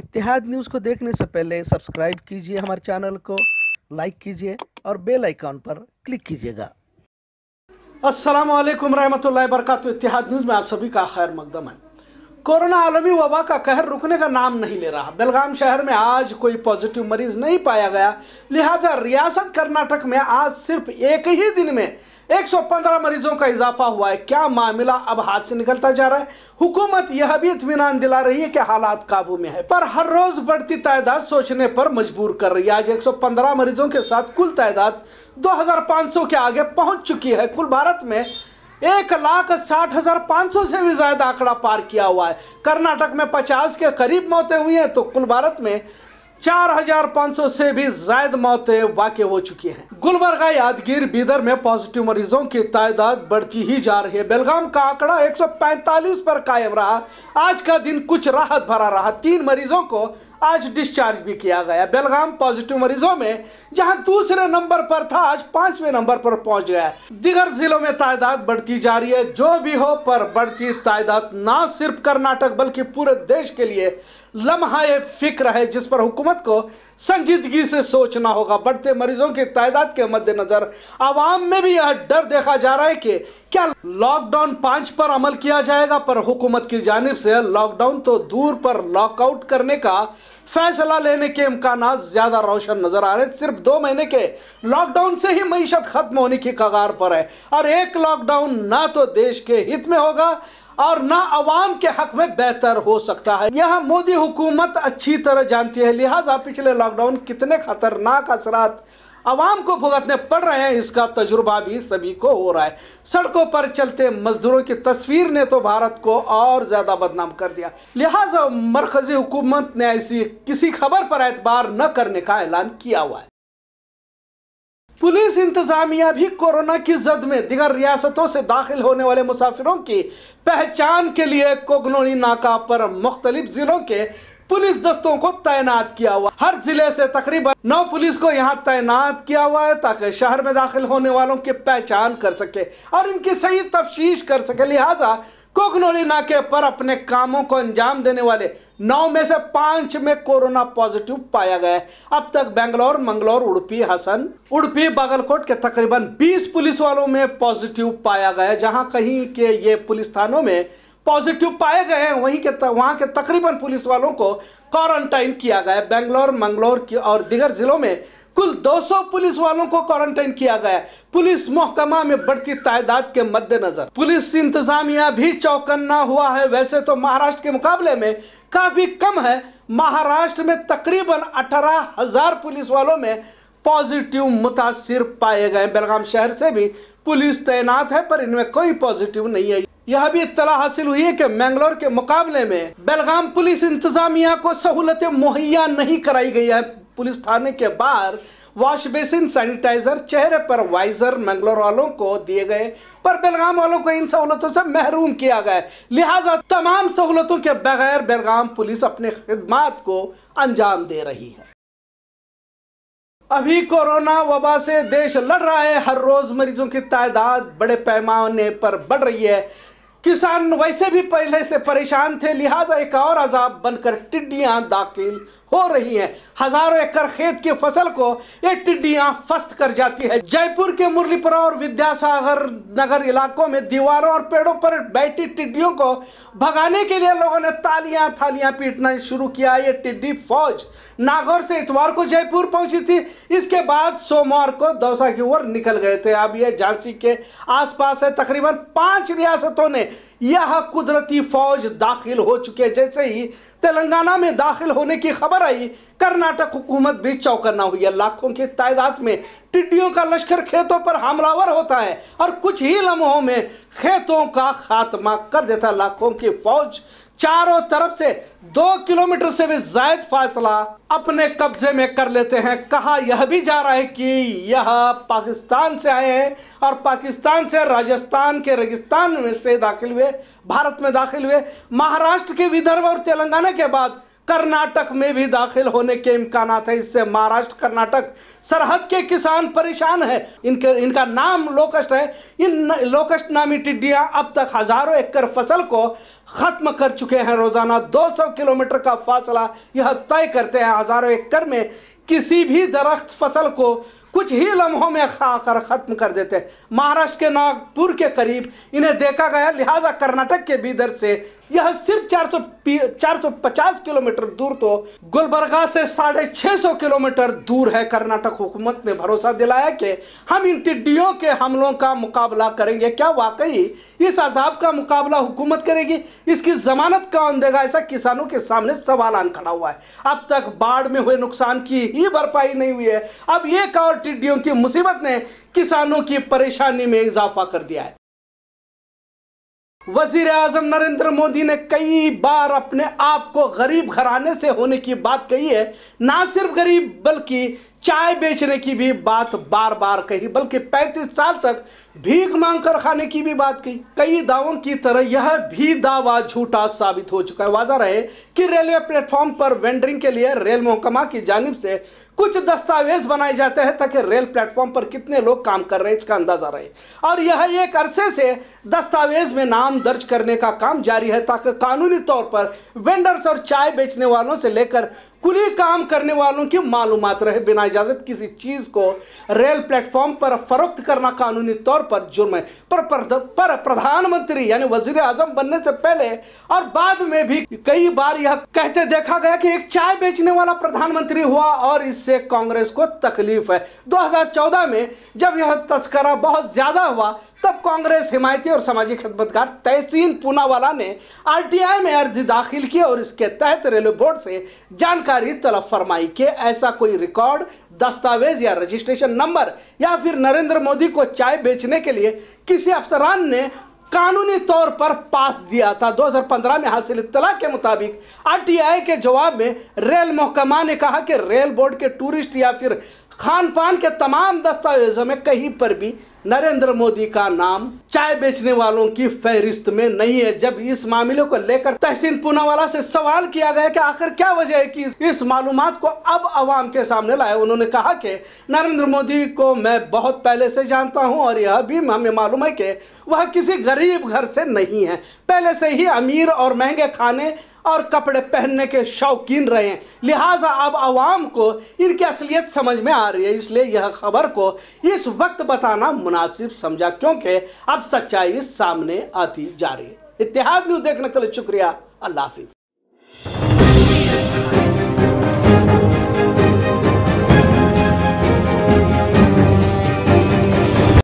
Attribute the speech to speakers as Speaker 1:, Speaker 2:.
Speaker 1: इतिहाद news को देखने से पहले सब्सक्राइब कीजिए हमारे चैनल को लाइक कीजिए और बेल आइकॉन पर क्लिक कीजिएगा असलम वरहमत वर्क इतिहाद न्यूज़ में आप सभी का खैर मकदम है कोरोना आलमी वबा का कहर रुकने का नाम नहीं ले रहा बेलगाम शहर में आज कोई पॉजिटिव मरीज नहीं पाया गया लिहाजा रियासत कर्नाटक में आज सिर्फ एक ही दिन में 115 मरीजों का इजाफा हुआ है क्या मामला अब हाथ से निकलता जा रहा है हुकूमत यह भी इतमान दिला रही है कि हालात काबू में है पर हर रोज बढ़ती तादाद सोचने पर मजबूर कर रही है आज 115 मरीजों के साथ कुल तादाद 2500 के आगे पहुंच चुकी है कुल भारत में एक लाख साठ हजार पाँच सौ से भी ज़्यादा आंकड़ा पार किया हुआ है कर्नाटक में पचास के करीब मौतें हुई हैं तो कुल भारत में चार हजार पाँच सौ से भी ज्यादा मौतें वाकई हो चुकी हैं गुलबर्गा यादगीर बीदर में पॉजिटिव मरीजों की तादाद बढ़ती ही जा रही है बेलगाम का आंकड़ा एक पर कायम रहा आज का दिन कुछ राहत भरा रहा तीन मरीजों को आज डिस्चार्ज भी किया गया बेलगाम पॉजिटिव मरीजों में जहां दूसरे नंबर पर था आज पांचवें नंबर पर पहुंच गया है दिगर जिलों में तादाद बढ़ती जा रही है जो भी हो पर बढ़ती तादाद ना सिर्फ कर्नाटक बल्कि पूरे देश के लिए लम्हा फिक्र है जिस पर हुकूमत को संजीदगी से सोचना होगा बढ़ते मरीजों की तादाद के मद्देनज़र आवाम में भी यह डर देखा जा रहा है कि क्या लॉकडाउन पांच पर अमल किया जाएगा पर हुकूमत की जानब से लॉकडाउन तो दूर पर लॉकआउट करने का फैसला लेने के इम्कान ज़्यादा रोशन नज़र आ रहे हैं सिर्फ दो महीने के लॉकडाउन से ही मीशत ख़त्म होने की कगार पर है और एक लॉकडाउन ना तो देश के हित में होगा और न आवाम के हक में बेहतर हो सकता है यह मोदी हुकूमत अच्छी तरह जानती है लिहाजा पिछले लॉकडाउन कितने खतरनाक असरात आवाम को भुगतने पड़ रहे हैं इसका तजुर्बा भी सभी को हो रहा है सड़कों पर चलते मजदूरों की तस्वीर ने तो भारत को और ज़्यादा बदनाम कर दिया लिहाजा मरकजी हुकूमत ने ऐसी किसी खबर पर एतबार न करने का ऐलान किया हुआ है पुलिस इंतजामिया भी कोरोना की जद में दिगर रियासतों से दाखिल होने वाले मुसाफिरों की पहचान के लिए कोगनोली नाका पर मुख्तलिफ जिलों के पुलिस दस्तों को तैनात किया हुआ हर जिले से तकरीबन नौ पुलिस को यहाँ तैनात किया हुआ है ताकि शहर में दाखिल होने वालों की पहचान कर सके और इनकी सही तफ्तीश कर सके लिहाजा कोकनोली नाके पर अपने कामों को अंजाम देने वाले नौ में से पांच में कोरोना पॉजिटिव पाया गया है अब तक बेंगलोर मंगलोर उड़पी हसन उड़पी बागलकोट के तकरीबन 20 पुलिस वालों में पॉजिटिव पाया गया है जहां कहीं के ये पुलिस थानों में पॉजिटिव पाए गए हैं वहीं के वहां के तकरीबन पुलिस वालों को क्वारंटाइन किया गया है बेंगलोर मंगलोर की और दीगर जिलों में कुल 200 पुलिस वालों को क्वारंटाइन किया गया पुलिस महकमा में बढ़ती तादाद के मद्देनजर पुलिस इंतजामिया भी चौकन्ना हुआ है वैसे तो महाराष्ट्र के मुकाबले में काफी कम है महाराष्ट्र में तकरीबन अठारह हजार पुलिस वालों में पॉजिटिव मुतासिर पाए गए बेलगाम शहर से भी पुलिस तैनात है पर इनमें कोई पॉजिटिव नहीं है यह भी इतला हासिल हुई है कि मैंगलोर के मुकाबले में बेलगाम पुलिस इंतजामिया को सहूलतें मुहैया नहीं कराई गई है पुलिस थाने के बाहर वॉश बेसिन सैनिटाइजर चेहरे पर वाइजर मंगलोर वालों को दिए गए पर बेलगाम वालों को इन सहूलतों से महरूम किया गया लिहाजा तमाम सहूलतों के बगैर बेलगाम पुलिस अपने खिदमात को अंजाम दे रही है अभी कोरोना वबा से देश लड़ रहा है हर रोज मरीजों की तादाद बड़े पैमाने पर बढ़ रही है किसान वैसे भी पहले से परेशान थे लिहाजा एक और अजाब बनकर टिड्डियां दाखिल हो रही है हजारों एकड़ खेत की फसल को ये टिड्डियां फस्त कर जाती है जयपुर के मुरलीपुरा और विद्यासागर नगर इलाकों में दीवारों और पेड़ों पर बैठी टिड्डियों को भगाने के लिए लोगों ने तालियां थालियां पीटना शुरू किया ये टिड्डी फौज नागौर से इतवार को जयपुर पहुंची थी इसके बाद सोमवार को दौसा की ओर निकल गए थे अब ये झांसी के आसपास है तकरीबन पांच रियासतों ने यह कुदरती फौज दाखिल हो चुकी है जैसे ही तेलंगाना में दाखिल होने की खबर आई कर्नाटक हुकूमत भी चौकन्ना हुई है लाखों की तादाद में टिड्डियों का लश्कर खेतों पर हमलावर होता है और कुछ ही लम्हों में खेतों का खात्मा कर देता लाखों की फौज चारों तरफ से दो किलोमीटर से भी जायद फासला अपने कब्जे में कर लेते हैं कहा यह भी जा रहा है कि यह पाकिस्तान से आए हैं और पाकिस्तान से राजस्थान के रेगिस्तान में से दाखिल हुए भारत में दाखिल हुए महाराष्ट्र के विदर्भ और तेलंगाना के बाद कर्नाटक में भी दाखिल होने के इम्कान है इससे महाराष्ट्र कर्नाटक सरहद के किसान परेशान है इनके इनका नाम लोकस्ट है इन लोकस्ट नामी टिड्डियाँ अब तक हजारों एकड़ फसल को ख़त्म कर चुके हैं रोज़ाना 200 किलोमीटर का फासला यह तय करते हैं हजारों एकड़ में किसी भी दरख्त फसल को कुछ ही लम्हों में खाकर ख़त्म कर देते हैं महाराष्ट्र के नागपुर के करीब इन्हें देखा गया लिहाजा कर्नाटक के बीदर से यह सिर्फ 400 450 किलोमीटर दूर तो गुलबर्गा से साढ़े छह सौ किलोमीटर दूर है कर्नाटक हुकूमत ने भरोसा दिलाया कि हम इन टिड्डियों के हमलों का मुकाबला करेंगे क्या वाकई इस अजाब का मुकाबला हुकूमत करेगी इसकी जमानत कौन देगा ऐसा किसानों के सामने सवाल आन खड़ा हुआ है अब तक बाढ़ में हुए नुकसान की ही भरपाई नहीं हुई है अब एक और टिड्डियों की मुसीबत ने किसानों की परेशानी में इजाफा कर दिया है वजीर आजम नरेंद्र मोदी ने कई बार अपने आप को गरीब घराने से होने की बात कही है ना सिर्फ गरीब बल्कि चाय बेचने की भी बात बार बार कही बल्कि 35 साल तक भीख मांग कर खाने की भी बात कही कई दावों की तरह यह भी दावा झूठा साबित हो चुका है वाजा रहे कि रेलवे प्लेटफॉर्म पर वेंडरिंग के लिए रेल महकमा की जानब से कुछ दस्तावेज बनाए जाते हैं ताकि रेल प्लेटफॉर्म पर कितने लोग काम कर रहे हैं इसका अंदाजा रहे और यह एक अरसे से दस्तावेज में नाम दर्ज करने का काम जारी है ताकि कानूनी तौर पर वेंडर्स और चाय बेचने वालों से लेकर कुली काम करने वालों की मालूम रहे बिना इजाजत किसी चीज को रेल प्लेटफॉर्म पर फरोख्त करना कानूनी तौर पर जुर्म है पर पर प्रधानमंत्री यानी वजीर आजम बनने से पहले और बाद में भी कई बार यह कहते देखा गया कि एक चाय बेचने वाला प्रधानमंत्री हुआ और इससे कांग्रेस को तकलीफ है दो में जब यह तस्करा बहुत ज्यादा हुआ तब कांग्रेस हिमायती और सामाजिक खदमतगार तहसीन पूनावाला ने आरटीआई में अर्जी दाखिल की और इसके तहत रेलवे बोर्ड से जानकारी तलब फरमाई कि ऐसा कोई रिकॉर्ड दस्तावेज या रजिस्ट्रेशन नंबर या फिर नरेंद्र मोदी को चाय बेचने के लिए किसी अफसरान ने कानूनी तौर पर पास दिया था 2015 में हासिल इतला के मुताबिक आरटीआई के जवाब में रेल महकमा ने कहा कि रेल बोर्ड के टूरिस्ट या फिर खान पान के तमाम दस्तावेजों में कहीं पर भी नरेंद्र मोदी का नाम चाय बेचने वालों की फहरिस्त में नहीं है जब इस मामले को लेकर तहसीन पूनावाला से सवाल किया गया कि आखिर क्या वजह है कि इस मालूम को अब आवाम के सामने लाए उन्होंने कहा कि नरेंद्र मोदी को मैं बहुत पहले से जानता हूं और यह भी हमें मालूम है कि वह किसी गरीब घर से नहीं है पहले से ही अमीर और महंगे खाने और कपड़े पहनने के शौकीन रहे हैं लिहाजा अब आवाम को इनकी असलियत समझ में आ रही है इसलिए यह खबर को इस वक्त बताना मुनासिब समझा क्योंकि अब सच्चाई सामने आती जा रही है इतिहाद न्यूज देखने के लिए शुक्रिया अल्लाह हाफिज